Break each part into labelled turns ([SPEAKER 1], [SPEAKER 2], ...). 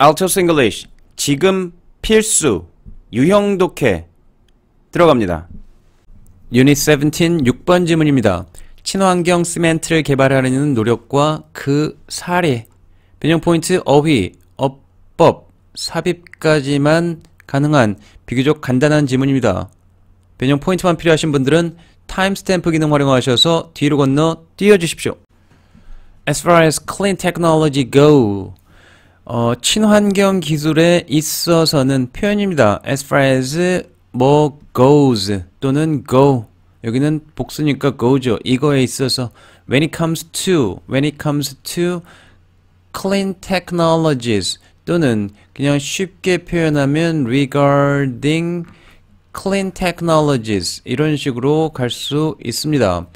[SPEAKER 1] Altos English 지금 필수 유형 독해 들어갑니다. 유닛 17 6번 지문입니다. 친환경 시멘트를 개발하려는 노력과 그 사례 변형 포인트 어휘, 어법, 삽입까지만 가능한 비교적 간단한 지문입니다. 변형 포인트만 필요하신 분들은 타임스탬프 기능 활용하셔서 뒤로 건너 뛰어주십시오. As far as clean technology go, 어, 친환경 기술에 있어서는 표현입니다. As far as 뭐 goes 또는 go 여기는 복수니까 go죠. 이거에 있어서 when it comes to when it comes to clean technologies 또는 그냥 쉽게 표현하면 regarding clean technologies 이런 식으로 갈 수 있습니다.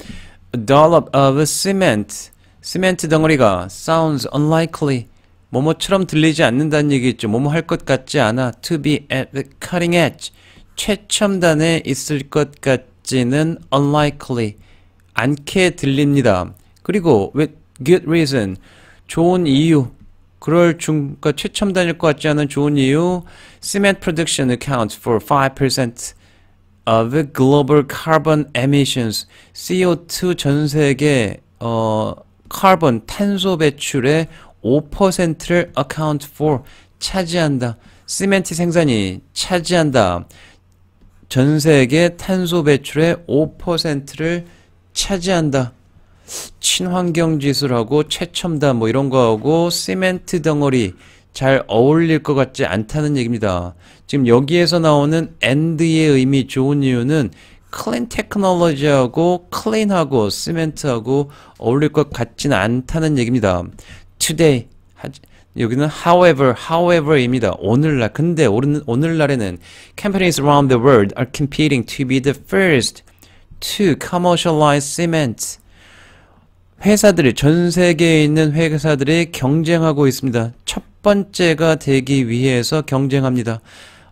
[SPEAKER 1] A dollop of cement, 시멘트 덩어리가 sounds unlikely 뭐뭐처럼 들리지 않는다는 얘기죠. 뭐뭐 할 것 같지 않아. To be at the cutting edge. 최첨단에 있을 것 같지는 unlikely. 않게 들립니다. 그리고 with good reason. 좋은 이유. 그럴 중, 그러니까 최첨단일 것 같지 않은 좋은 이유. Cement production accounts for 5% of global carbon emissions. CO2 전 세계, 어, 카본 탄소 배출의 5%를 account for 차지한다. 시멘트 생산이 차지한다. 전 세계 탄소 배출의 5%를 차지한다. 친환경 지수라고 최첨단 뭐 이런 거하고 시멘트 덩어리 잘 어울릴 것 같지 않다는 얘기입니다. 지금 여기에서 나오는 and의 의미 좋은 이유는 클린 테크놀로지하고 클린하고 시멘트하고 어울릴 것 같지는 않다는 얘기입니다. today 여기는 however, however입니다. 오늘날 근데 오늘날에는 companies around the world are competing to be the first to commercialize cement. 회사들이 전 세계에 있는 회사들이 경쟁하고 있습니다. 첫 번째가 되기 위해서 경쟁합니다.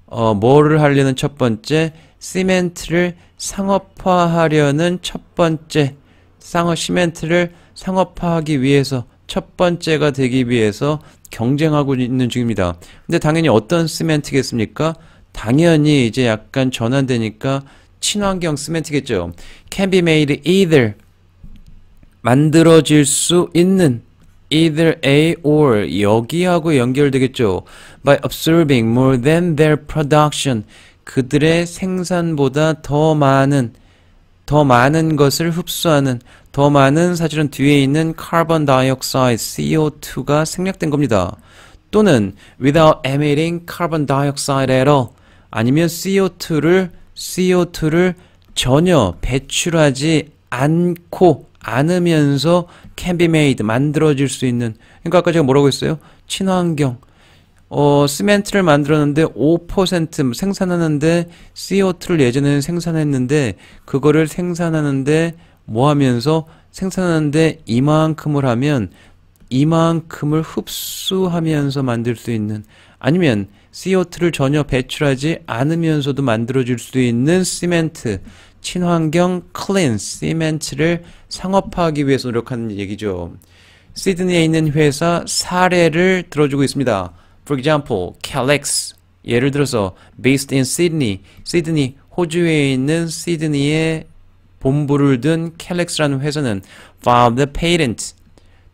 [SPEAKER 1] 어, 뭐를 하려는 첫 번째? 시멘트를 상업화하려는 첫 번째. 상업 시멘트를 상업화하기 위해서 첫 번째가 되기 위해서 경쟁하고 있는 중입니다. 근데 당연히 어떤 시멘트겠습니까? 당연히 이제 약간 전환되니까 친환경 시멘트겠죠. can be made either 만들어질 수 있는 either A or 여기하고 연결되겠죠. by observing more than their production 그들의 생산보다 더 많은 더 많은 것을 흡수하는 더 많은 사실은 뒤에 있는 carbon dioxide, CO2가 생략된 겁니다. 또는 without emitting carbon dioxide at all 아니면 CO2를 CO2를 전혀 배출하지 않고 않으면서 can be made 만들어질 수 있는 그러니까 아까 제가 뭐라고 했어요? 친환경 어, 시멘트를 만들었는데 5% 생산하는데 CO2를 예전에는 생산했는데 그거를 생산하는데 뭐 하면서 생산하는데 이만큼을 하면 이만큼을 흡수하면서 만들 수 있는 아니면 CO2를 전혀 배출하지 않으면서도 만들어질 수 있는 시멘트 친환경 클린 시멘트를 상업화하기 위해서 노력하는 얘기죠. 시드니에 있는 회사 사례를 들어주고 있습니다. For example, Calex. 예를 들어서 based in Sydney, 시드니 호주에 있는 시드니의 본부를 든 캘렉스라는 회사는 filed a patent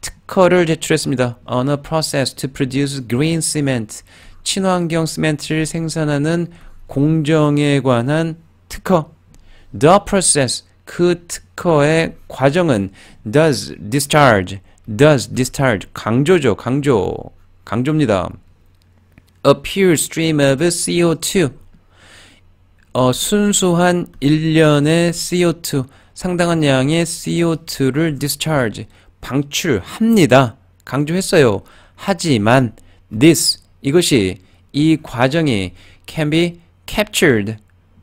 [SPEAKER 1] 특허를 제출했습니다. on a process to produce green cement 친환경 시멘트를 생산하는 공정에 관한 특허 the process 그 특허의 과정은 does discharge does discharge 강조죠 강조 강조입니다 appear stream of CO2 어, 순수한 일련의 CO2 상당한 양의 CO2를 discharge 방출합니다. 강조했어요. 하지만 this 이것이 이 과정이 can be captured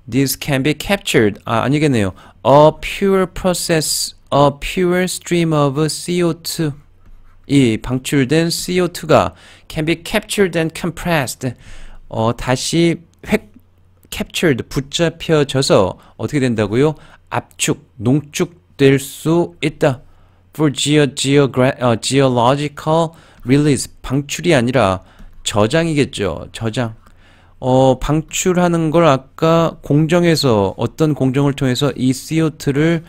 [SPEAKER 1] This can be captured. 아, 아니겠네요. A pure process, a pure stream of CO2. 이 방출된 CO2가 can be captured and compressed. 어, 다시 획, captured, 붙잡혀져서 어떻게 된다고요? 압축, 농축될 수 있다. for geo, geogra, uh, geological release, 방출이 아니라 저장이겠죠. 저장. 어, 방출하는 걸 아까 공정에서 어떤 공정을 통해서 이 CO2를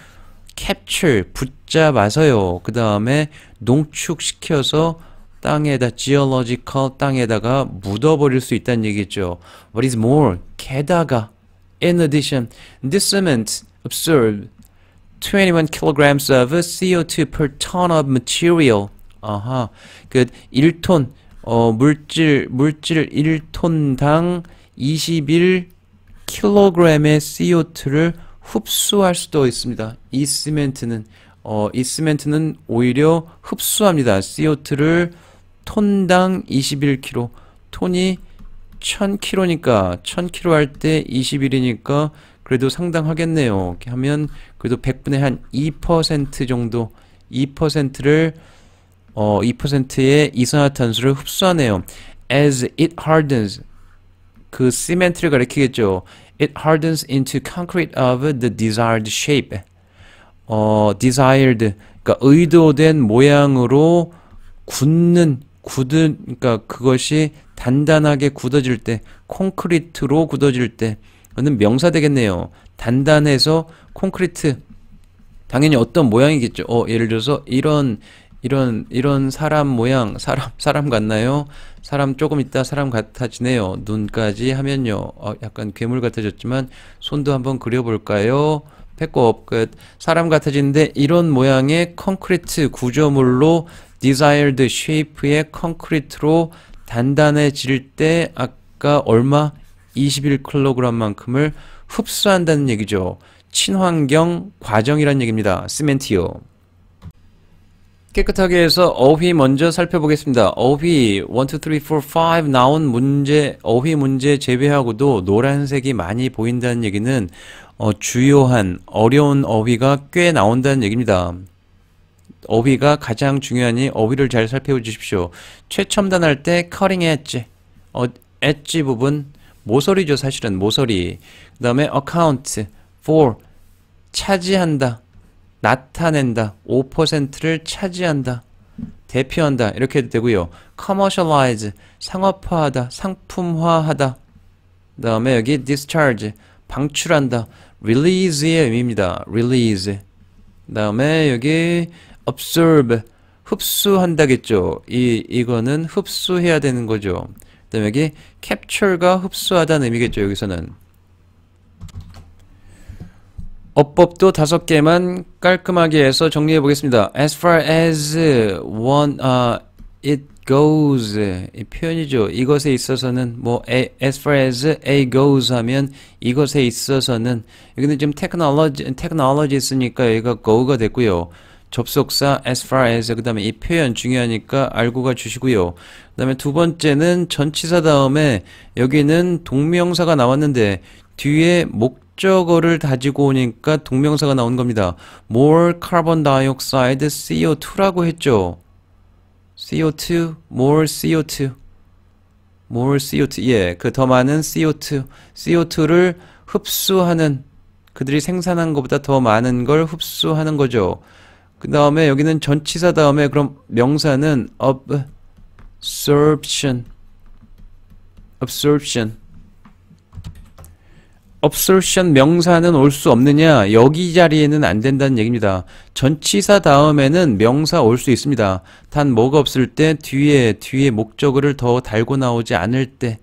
[SPEAKER 1] capture, 붙잡아서요. 그 다음에 농축시켜서 땅에다 geological 땅에다가 묻어버릴 수 있다는 얘기죠. What is more? 게다가 in addition, this cement absorbed 21 kilograms of CO2 per ton of material. 아하, 그 1톤 어, 물질 물질 1톤당 21 킬로그램의 CO2를 흡수할 수도 있습니다. 이 시멘트는 어, 이 시멘트는 오히려 흡수합니다. CO2를 톤당 21kg 톤이 1000kg니까 1000kg 할 때 21이니까 그래도 상당하겠네요 하면 그래도 100분의 한 2% 정도 2%를 어, 2%의 이산화탄소를 흡수하네요 as it hardens 그 시멘트를 가리키겠죠 it hardens into concrete of the desired shape 어, desired 그러니까 의도된 모양으로 굳는 굳은 그러니까 그것이 단단하게 굳어질 때 콘크리트로 굳어질 때는 명사 되겠네요. 단단해서 콘크리트 당연히 어떤 모양이겠죠. 어, 예를 들어서 이런 이런 이런 사람 모양 사람 사람 같나요? 사람 조금 있다 사람 같아지네요. 눈까지 하면요. 어, 약간 괴물 같아졌지만 손도 한번 그려볼까요? 배꼽 끝 사람 같아지는데 이런 모양의 콘크리트 구조물로 디자 s i r e d s 의 콘크리트로 단단해질 때 아까 얼마? 21kg만큼을 흡수한다는 얘기죠. 친환경 과정이란 얘기입니다. 시멘티오. 깨끗하게 해서 어휘 먼저 살펴보겠습니다. 어휘 1, 2, 3, 4, 5 나온 문제, 어휘 문제 제외하고도 노란색이 많이 보인다는 얘기는 어, 주요한 어려운 어휘가 꽤 나온다는 얘기입니다. 어휘가 가장 중요하니 어휘를 잘 살펴주십시오. 최첨단 할때 커링 엣지, 어, 엣지 부분 모서리죠 사실은 모서리. 그 다음에 a 카운트 u for, 차지한다, 나타낸다, 5%를 차지한다, 대표한다 이렇게 해도 되고요. commercialize, 상업화하다, 상품화하다. 그 다음에 여기 discharge, 방출한다. release의 의미입니다. release. 다음에 여기 absorb 흡수한다겠죠. 이 이거는 흡수해야 되는 거죠. 그다음에 여기 capture가 흡수하다는 의미겠죠. 여기서는 어법도 다섯 개만 깔끔하게 해서 정리해 보겠습니다. As far as one uh, it goes 예, 이 표현이죠. 이것에 있어서는 뭐 a, as far as a goes 하면 이것에 있어서는 여기는 지금 technology technology 있으니까 여기가 go가 됐고요. 접속사 as far as 그 다음에 이 표현 중요하니까 알고 가주시고요 그 다음에 두 번째는 전치사 다음에 여기는 동명사가 나왔는데 뒤에 목적어를 다지고 오니까 동명사가 나온 겁니다 more carbon dioxide CO2라고 했죠 CO2, more CO2, more CO2. 예, 그 더 많은 CO2, CO2를 흡수하는 그들이 생산한 것보다 더 많은 걸 흡수하는 거죠. 그 다음에 여기는 전치사 다음에 그럼 명사는 absorption, absorption. absorption 명사는 올 수 없느냐? 여기 자리에는 안 된다는 얘기입니다. 전치사 다음에는 명사 올 수 있습니다. 단 뭐가 없을 때 뒤에 뒤에 목적어를 더 달고 나오지 않을 때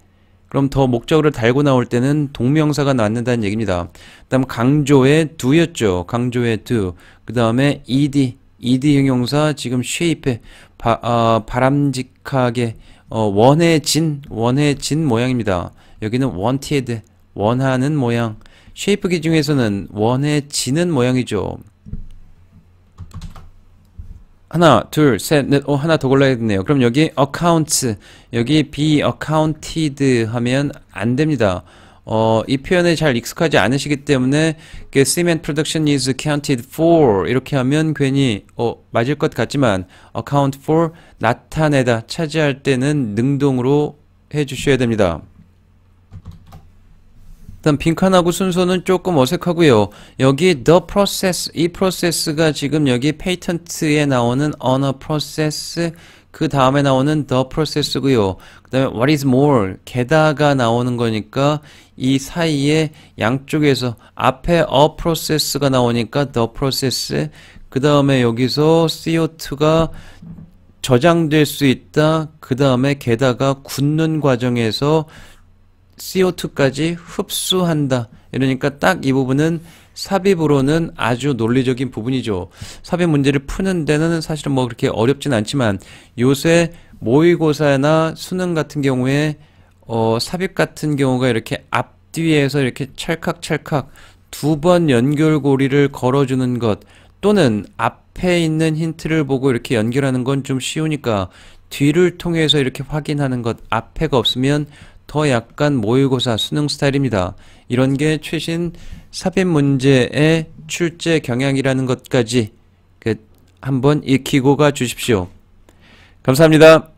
[SPEAKER 1] 그럼 더 목적어를 달고 나올 때는 동명사가 나는다는 얘기입니다. 그 다음 강조의 do였죠. 강조의 do. 그 다음에 ed. ed 형용사 지금 shape. 바, 어, 바람직하게 어, 원해진 원해진 모양입니다. 여기는 wanted. 원하는 모양 쉐이프 기중에서는 원해지는 모양이죠 하나, 둘, 셋, 넷, 오, 어, 하나 더 골라야겠네요. 그럼 여기 accounts, 여기 be accounted 하면 안 됩니다. 어, 이 표현에 잘 익숙하지 않으시기 때문에 그 cement production is c o u n t e d for 이렇게 하면 괜히 어, 맞을 것 같지만 account for 나타내다 차지할 때는 능동으로 해 주셔야 됩니다. 일단 빈칸하고 순서는 조금 어색하고요. 여기 the process, 이 process가 지금 여기 페이턴트에 나오는 on a process, 그 다음에 나오는 the process고요. 그 다음에 what is more, 게다가 나오는 거니까 이 사이에 양쪽에서 앞에 a process가 나오니까 the process, 그 다음에 여기서 CO2가 저장될 수 있다, 그 다음에 게다가 굳는 과정에서 CO2까지 흡수한다. 이러니까 딱 이 부분은 삽입으로는 아주 논리적인 부분이죠. 삽입 문제를 푸는 데는 사실은 뭐 그렇게 어렵진 않지만 요새 모의고사나 수능 같은 경우에 어, 삽입 같은 경우가 이렇게 앞뒤에서 이렇게 찰칵찰칵 두 번 연결고리를 걸어주는 것 또는 앞에 있는 힌트를 보고 이렇게 연결하는 건 좀 쉬우니까 뒤를 통해서 이렇게 확인하는 것 앞에가 없으면 더 약간 모의고사 수능 스타일입니다. 이런 게 최신 삽입 문제의 출제 경향이라는 것까지 그 한번 익히고 가 주십시오. 감사합니다.